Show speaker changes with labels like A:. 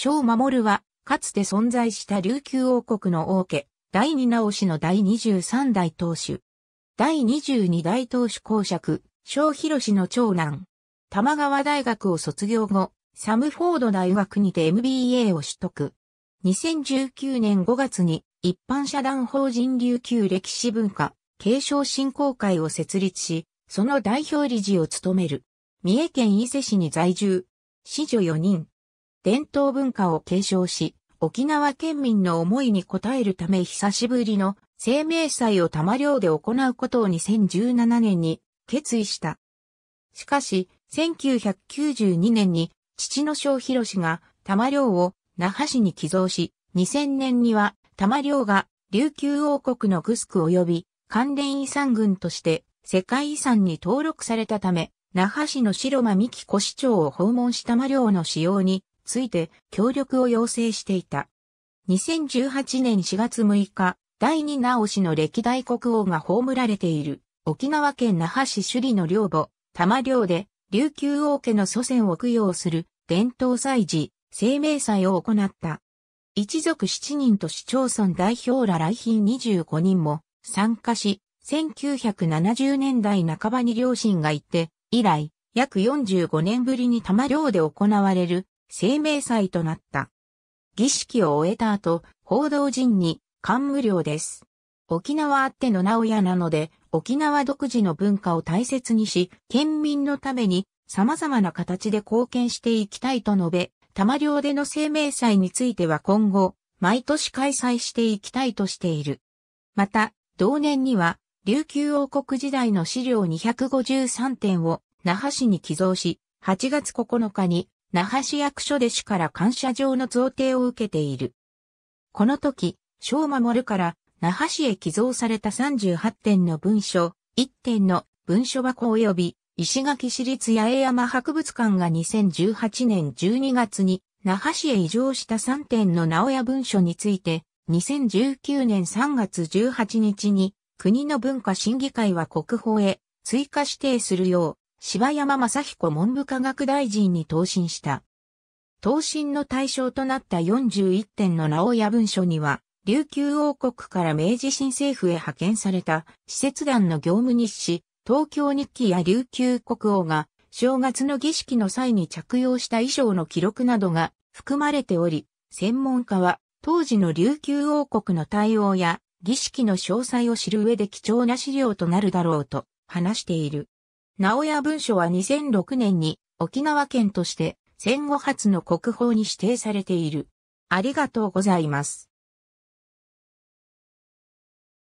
A: 小守は、かつて存在した琉球王国の王家、第二直しの第23代当主。第22代当主公爵、小広氏の長男。玉川大学を卒業後、サムフォード大学にて MBA を取得。2019年5月に一般社団法人琉球歴史文化継承振興会を設立し、その代表理事を務める。三重県伊勢市に在住。子女4人、伝統文化を継承し、沖縄県民の思いに応えるため久しぶりの生命祭を玉寮で行うことを2017年に決意した。しかし、1992年に父の小弘氏が玉寮を那覇市に寄贈し、2000年には玉寮が琉球王国のグスク及び関連遺産群として世界遺産に登録されたため、那覇市の白間美紀子市長を訪問した魔領の使用について協力を要請していた。2018年4月6日、第二直しの歴代国王が葬られている沖縄県那覇市首里の領母、玉領で琉球王家の祖先を供養する伝統祭事、生命祭を行った。一族7人と市町村代表ら来賓25人も参加し、1970年代半ばに両親が行って、以来、約45年ぶりに玉領で行われる生命祭となった。儀式を終えた後、報道陣に感無量です。沖縄あっての名古屋なので、沖縄独自の文化を大切にし、県民のために様々な形で貢献していきたいと述べ、玉寮での生命祭については今後、毎年開催していきたいとしている。また、同年には、琉球王国時代の資料253点を那覇市に寄贈し、8月9日に那覇市役所で市から感謝状の贈呈を受けている。この時、小守から那覇市へ寄贈された38点の文書、1点の文書箱及び石垣市立八重山博物館が2018年12月に那覇市へ移譲した3点の直屋文書について2019年3月18日に国の文化審議会は国宝へ追加指定するよう柴山正彦文部科学大臣に答申した。答申の対象となった41点のを。屋文書には、琉球王国から明治新政府へ派遣された施設団の業務日誌、東京日記や琉球国王が正月の儀式の際に着用した衣装の記録などが含まれており、専門家は当時の琉球王国の対応や儀式の詳細を知る上で貴重な資料となるだろうと話している。名古屋文書は2006年に沖縄県として戦後初の国宝に指定されている。ありがとうございます。